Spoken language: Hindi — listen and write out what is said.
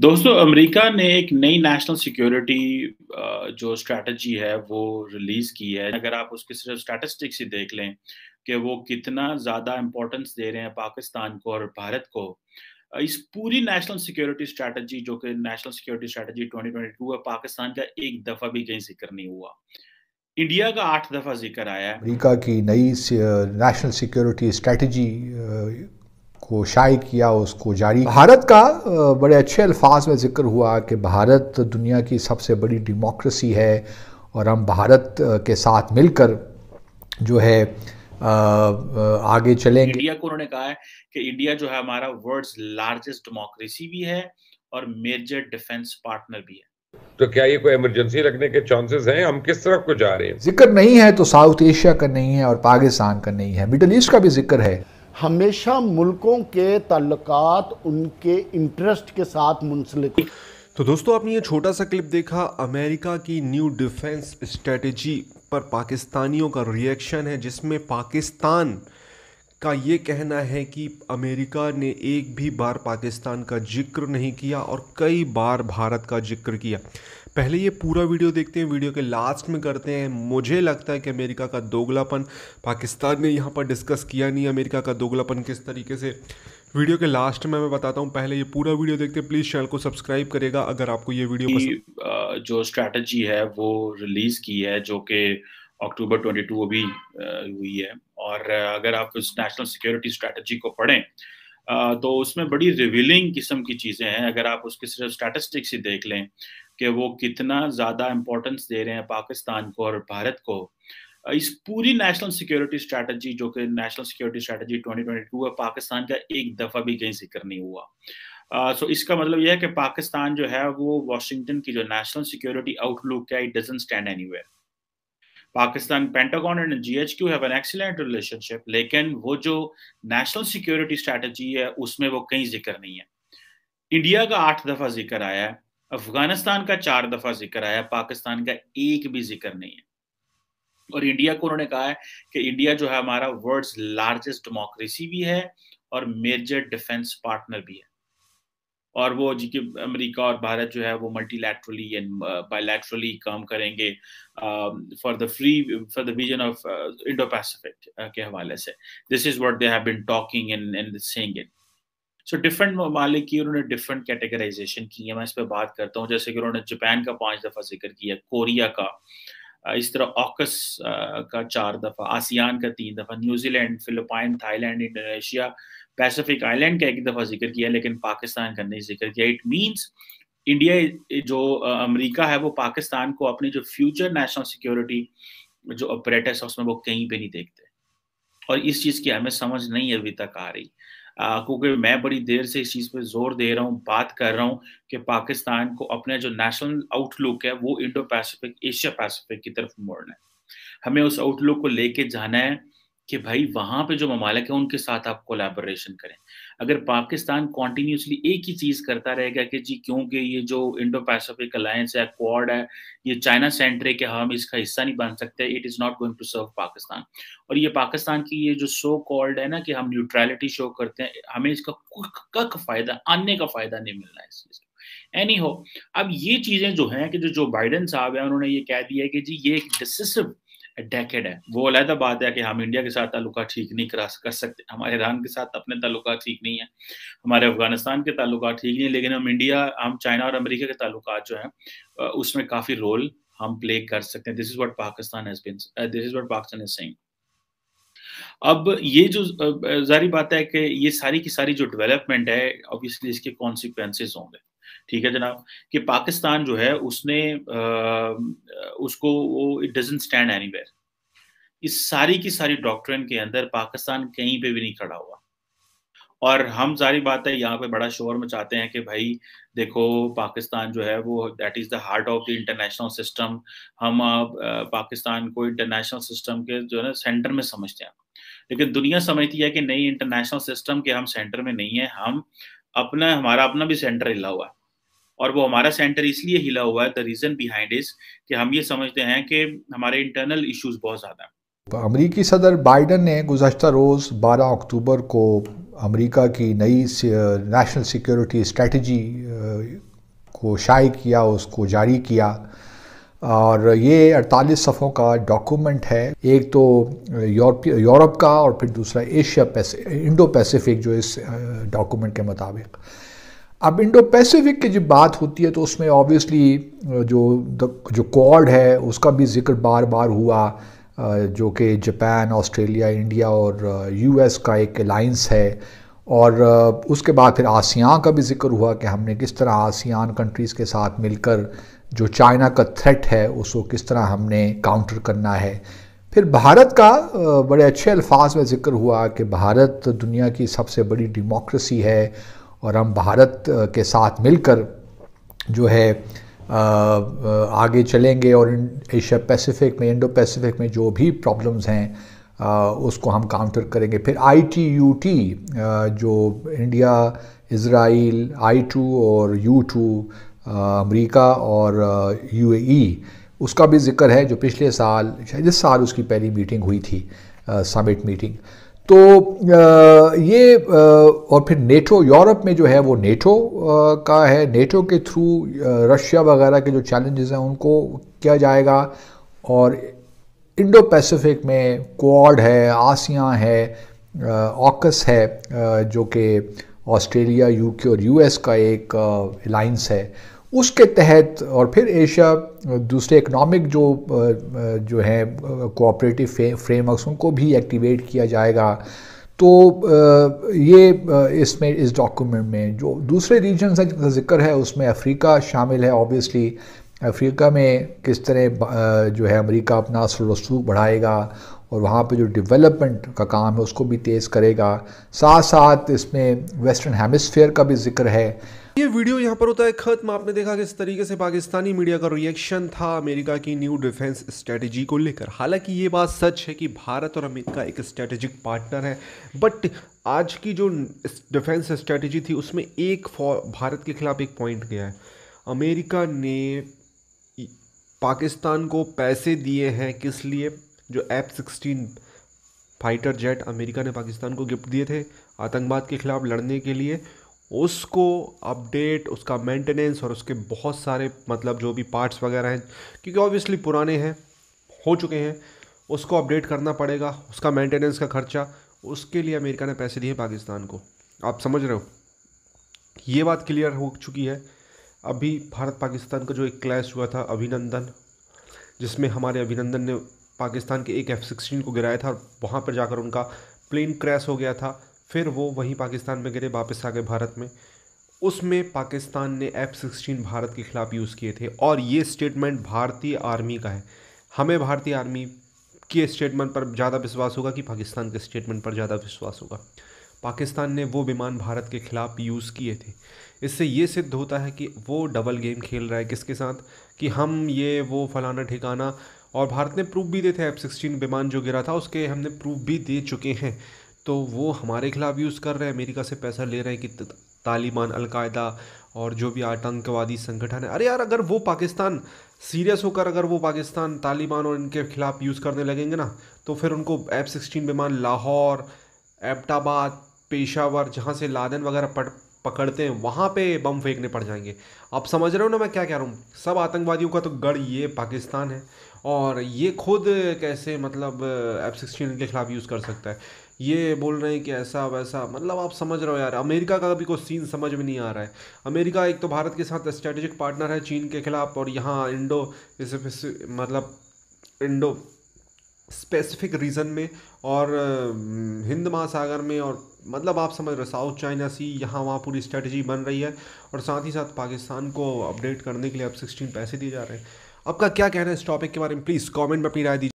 दोस्तों अमेरिका ने एक नई नेशनल सिक्योरिटी जो स्ट्रेटजी है वो रिलीज की है अगर आप उसके सिर्फ स्टैटिस्टिक्स ही देख लें कि वो कितना ज़्यादा इंपॉर्टेंस दे रहे हैं पाकिस्तान को और भारत को इस पूरी नेशनल सिक्योरिटी स्ट्रेटजी जो कि नेशनल सिक्योरिटी स्ट्रेटजी 2022 है पाकिस्तान का एक दफ़ा भी कहीं जिक्र नहीं हुआ इंडिया का आठ दफ़ा जिक्र आया है की नई नेशनल सिक्योरिटी स्ट्रैटेजी उसको शाये किया उसको जारी भारत का बड़े अच्छे अल्फाज में ज़िक्र हुआ कि भारत दुनिया की सबसे बड़ी डेमोक्रेसी है और हम भारत के साथ मिलकर जो है आ, आगे चलेंगे इंडिया को उन्होंने कहा है कि इंडिया जो है हमारा वर्ल्ड लार्जेस्ट डेमोक्रेसी भी है और मेजर डिफेंस पार्टनर भी है तो क्या ये कोई इमरजेंसी लगने के चांसेस हैं हम किस तरफ को जा रहे हैं जिक्र नहीं है तो साउथ एशिया का नहीं है और पाकिस्तान का नहीं है मिडल ईस्ट का भी जिक्र है हमेशा मुल्कों के तल्लक़ात उनके इंटरेस्ट के साथ मुंसलिक तो दोस्तों आपने ये छोटा सा क्लिप देखा अमेरिका की न्यू डिफेंस स्ट्रेटजी पर पाकिस्तानियों का रिएक्शन है जिसमें पाकिस्तान का ये कहना है कि अमेरिका ने एक भी बार पाकिस्तान का जिक्र नहीं किया और कई बार भारत का जिक्र किया पहले ये पूरा वीडियो देखते हैं वीडियो के लास्ट में करते हैं मुझे लगता है कि अमेरिका का दोगलापन पाकिस्तान ने यहाँ पर डिस्कस किया नहीं अमेरिका का दोगलापन किस तरीके से वीडियो के लास्ट में मैं बताता हूँ पहले ये पूरा वीडियो देखते हैं प्लीज़ चैनल को सब्सक्राइब करेगा अगर आपको ये वीडियो पसंद जो स्ट्रैटेजी है वो रिलीज़ की है जो कि अक्टूबर टू अभी हुई है और अगर आप इस नेशनल सिक्योरिटी स्ट्रैटेजी को पढ़ें तो उसमें बड़ी रिविलिंग किस्म की चीज़ें हैं अगर आप उसके सिर्फ स्टैटिस्टिक्स ही देख लें कि वो कितना ज़्यादा इंपॉर्टेंस दे रहे हैं पाकिस्तान को और भारत को इस पूरी नेशनल सिक्योरिटी स्ट्रेटजी जो कि नेशनल सिक्योरिटी स्ट्रेटजी 2022 है पाकिस्तान का एक दफ़ा भी कहीं जिक्र नहीं हुआ सो uh, so इसका मतलब यह है कि पाकिस्तान जो है वो वाशिंगटन की जो नेशनल सिक्योरिटी आउटलुक है it doesn't stand any Pakistan Pentagon and जी हैव एन एक्सीलेंट रिलेशनशिप लेकिन वो जो नेशनल सिक्योरिटी स्ट्रैटेजी है उसमें वो कहीं जिक्र नहीं है इंडिया का आठ दफ़ा जिक्र आया है अफगानिस्तान का चार दफा जिक्र आया पाकिस्तान का एक भी जिक्र नहीं है और इंडिया को उन्होंने कहा है कि इंडिया जो है हमारा वर्ल्ड्स लार्जेस्ट डेमोक्रेसी भी है और मेजर डिफेंस पार्टनर भी है और वो जी कि अमेरिका और भारत जो है वो मल्टीलैटरली एंड बायलैटरली काम करेंगे for the free for the vision of Indo Pacific के हवाले से this is what they have been talking and and saying it so different ममालिक की उन्होंने डिफरेंट कैटेगराइजेशन की है मैं इस पर बात करता हूँ जैसे कि उन्होंने जापान का पाँच दफ़ा जिक्र किया कोरिया का इस तरह ऑकस का चार दफ़ा आसियान का तीन दफ़ा New Zealand Philippine Thailand Indonesia Pacific island का एक दफ़ा जिक्र किया लेकिन पाकिस्तान का नहीं जिक्र किया इट मीन्स इंडिया जो अमेरिका है वो पाकिस्तान को अपनी जो फ्यूचर नेशनल सिक्योरिटी जो ऑपरेटर्स है उसमें वो कहीं पे नहीं देखते और इस चीज़ की हमें समझ नहीं अभी तक आ रही क्योंकि मैं बड़ी देर से इस चीज़ पे जोर दे रहा हूँ बात कर रहा हूँ कि पाकिस्तान को अपने जो नेशनल आउटलुक है वो इंडो पैसिफिक एशिया पैसिफिक की तरफ मोड़ना है हमें उस आउटलुक को लेके जाना है कि भाई वहाँ पे जो ममालिक है उनके साथ आप कोलेबोरेशन करें अगर पाकिस्तान कॉन्टिन्यूसली एक ही चीज करता रहेगा कि जी क्योंकि ये जो इंडो पैसिफिक अलायंस है क्वाड है ये चाइना सेंट्रिक है हम इसका हिस्सा नहीं बन सकते it is not going to serve Pakistan और ये पाकिस्तान की ये जो सो कॉल्ड है ना कि हम न्यूट्रैलिटी शो करते हैं हमें इसका कक फायदा आने का फायदा नहीं मिलना है इस चीज एनी हो अब ये चीजें जो हैं कि जो जो बाइडन साहब हैं उन्होंने ये कह दिया है कि जी ये एक डिसिसिव डेकेड है वो अलहदा बात है कि हम इंडिया के साथ ताल्लुक ठीक नहीं करा कर सकते हमारे ईरान के साथ अपने ताल्लुक ठीक नहीं है हमारे अफगानिस्तान के ताल्लुक ठीक नहीं है लेकिन हम इंडिया हम चाइना और अमेरिका के ताल्लुक जो हैं उसमें काफ़ी रोल हम प्ले कर सकते हैं this is what Pakistan has been this is what Pakistan is saying अब ये जो जारी बात है कि ये सारी की सारी जो डेवलपमेंट है ऑब्वियसली इसके कॉन्सिक्वेंसेज होंगे ठीक है जनाब कि पाकिस्तान जो है उसने आ, उसको वो इट डजेंट स्टैंड एनी इस सारी की सारी डॉक्ट्रिन के अंदर पाकिस्तान कहीं पे भी नहीं खड़ा हुआ और हम सारी बात है यहाँ पे बड़ा शोर मचाते हैं कि भाई देखो पाकिस्तान जो है वो that is the heart of the international system हम पाकिस्तान को इंटरनेशनल सिस्टम के जो है सेंटर में समझते हैं लेकिन दुनिया समझती है कि नहीं इंटरनेशनल सिस्टम के हम सेंटर में नहीं है हम अपना हमारा अपना भी सेंटर हिला हुआ है और वो हमारा सेंटर इसलिए हिला हुआ है द रीज़न बिहाइंड इज कि हम ये समझते हैं कि हमारे इंटरनल इश्यूज बहुत ज़्यादा तो अमरीकी सदर बाइडन ने गुजशत रोज़ 12 अक्टूबर को अमरीका की नई नेशनल सिक्योरिटी स्ट्रेटजी को शाये किया उसको जारी किया और ये 48 सफ़ों का डॉक्यूमेंट है एक तो यूरोप का और फिर दूसरा एशिया पैसे इंडो पैसिफिक जो इस डॉक्यूमेंट के मुताबिक अब इंडो पैसिफिक की जब बात होती है तो उसमें ऑब्वियसली जो जो क्वाड है उसका भी जिक्र बार बार हुआ जो कि जापान ऑस्ट्रेलिया इंडिया और यूएस का एक अलाइंस है और उसके बाद फिर आसियान का भी जिक्र हुआ कि हमने किस तरह आसियान कंट्रीज़ के साथ मिलकर जो चाइना का थ्रेट है उसको किस तरह हमने काउंटर करना है फिर भारत का बड़े अच्छे अल्फाज में ज़िक्र हुआ कि भारत दुनिया की सबसे बड़ी डेमोक्रेसी है और हम भारत के साथ मिलकर जो है आगे चलेंगे और एशिया पैसिफिक में इंडो पैसिफिक में जो भी प्रॉब्लम्स हैं उसको हम काउंटर करेंगे फिर आई टी यू टी जो इंडिया इसराइल आई टू और यू टू अमरीका और यूएई e, उसका भी जिक्र है जो पिछले साल शायद इस साल उसकी पहली मीटिंग हुई थी समिट मीटिंग तो ये और फिर नेटो यूरोप में जो है वो नेटो का है नेटो के थ्रू रशिया वगैरह के जो चैलेंजेस हैं उनको किया जाएगा और इंडो पैसिफिक में क्वाड है आसिया है ऑकस है जो कि ऑस्ट्रेलिया यूके और यूएस का एक अलाइंस है उसके तहत और फिर एशिया दूसरे इकनॉमिक जो जो है कोऑपरेटिव फ्रेमवर्क्स उनको भी एक्टिवेट किया जाएगा तो ये इसमें इस डॉक्यूमेंट में जो दूसरे रीजन है जिनका जिक्र है उसमें अफ्रीका शामिल है ऑब्वियसली अफ्रीका में किस तरह जो है अमेरिका अपना असर रसूख बढ़ाएगा और वहाँ पे जो डेवलपमेंट का काम है उसको भी तेज़ करेगा साथ साथ इसमें वेस्टर्न हेमिसफेयर का भी जिक्र है ये वीडियो यहाँ पर होता है खत्म आपने देखा किस तरीके से पाकिस्तानी मीडिया का रिएक्शन था अमेरिका की न्यू डिफेंस स्ट्रेटजी को लेकर हालांकि ये बात सच है कि भारत और अमेरिका एक स्ट्रेटेजिक पार्टनर है बट आज की जो डिफेंस स्ट्रेटजी थी उसमें एक भारत के खिलाफ एक पॉइंट गया है अमेरिका ने पाकिस्तान को पैसे दिए हैं किस लिए जो F sixteen fighter jet America ने पाकिस्तान को गिफ्ट दिए थे आतंकवाद के खिलाफ लड़ने के लिए उसको अपडेट उसका मेंटेनेंस और उसके बहुत सारे मतलब जो भी पार्ट्स वगैरह हैं क्योंकि ऑब्वियसली पुराने हैं हो चुके हैं उसको अपडेट करना पड़ेगा उसका मेंटेनेंस का खर्चा उसके लिए अमेरिका ने पैसे दिए पाकिस्तान को आप समझ रहे हो ये बात क्लियर हो चुकी है अभी भारत पाकिस्तान का जो एक क्लैश हुआ था अभिनंदन जिसमें हमारे अभिनंदन ने पाकिस्तान के एक एफ़ सिक्सटीन को गिराया था और वहाँ पर जाकर उनका प्लेन क्रैश हो गया था फिर वो वहीं पाकिस्तान में गिरे वापस आ गए भारत में उसमें पाकिस्तान ने एफ सिक्सटीन भारत के ख़िलाफ़ यूज़ किए थे और ये स्टेटमेंट भारतीय आर्मी का है हमें भारतीय आर्मी के स्टेटमेंट पर ज़्यादा विश्वास होगा कि पाकिस्तान के स्टेटमेंट पर ज़्यादा विश्वास होगा पाकिस्तान ने वो विमान भारत के ख़िलाफ़ यूज़ किए थे इससे ये सिद्ध होता है कि वो डबल गेम खेल रहा है किसके साथ कि हम ये वो फलाना ठिकाना और भारत ने प्रूफ भी दिए थे एफ सिक्सटीन विमान जो गिरा था उसके हमने प्रूफ भी दे चुके हैं तो वो हमारे खिलाफ यूज़ कर रहे हैं अमेरिका से पैसा ले रहे हैं कि तालिबान अलकायदा और जो भी आतंकवादी संगठन है अरे यार अगर वो पाकिस्तान सीरियस होकर अगर वो पाकिस्तान तालिबान और इनके खिलाफ यूज़ करने लगेंगे ना तो फिर उनको एफ सिक्सटीन विमान लाहौर एबटाबाद पेशावर जहाँ से लादन वगैरह पट पकड़ते हैं वहाँ पे बम फेंकने पड़ जाएंगे आप समझ रहे हो ना मैं क्या कह रहा हूँ सब आतंकवादियों का तो गढ़ ये पाकिस्तान है और ये खुद कैसे मतलब एफ सिक्सटीन के खिलाफ यूज़ कर सकता है ये बोल रहे हैं कि ऐसा वैसा मतलब आप समझ रहे हो यार अमेरिका का भी कोई सीन समझ में नहीं आ रहा है अमेरिका एक तो भारत के साथ स्ट्रेटेजिक पार्टनर है चीन के खिलाफ और यहाँ इंडो मतलब इंडो स्पेसिफिक रीजन में और हिंद महासागर में और मतलब आप समझ रहे साउथ चाइना सी यहाँ वहाँ पूरी स्ट्रेटजी बन रही है और साथ ही साथ पाकिस्तान को अपडेट करने के लिए अब सिक्सटीन पैसे दिए जा रहे हैं आपका क्या कहना है इस टॉपिक के बारे में प्लीज़ कमेंट में अपनी राय दीजिए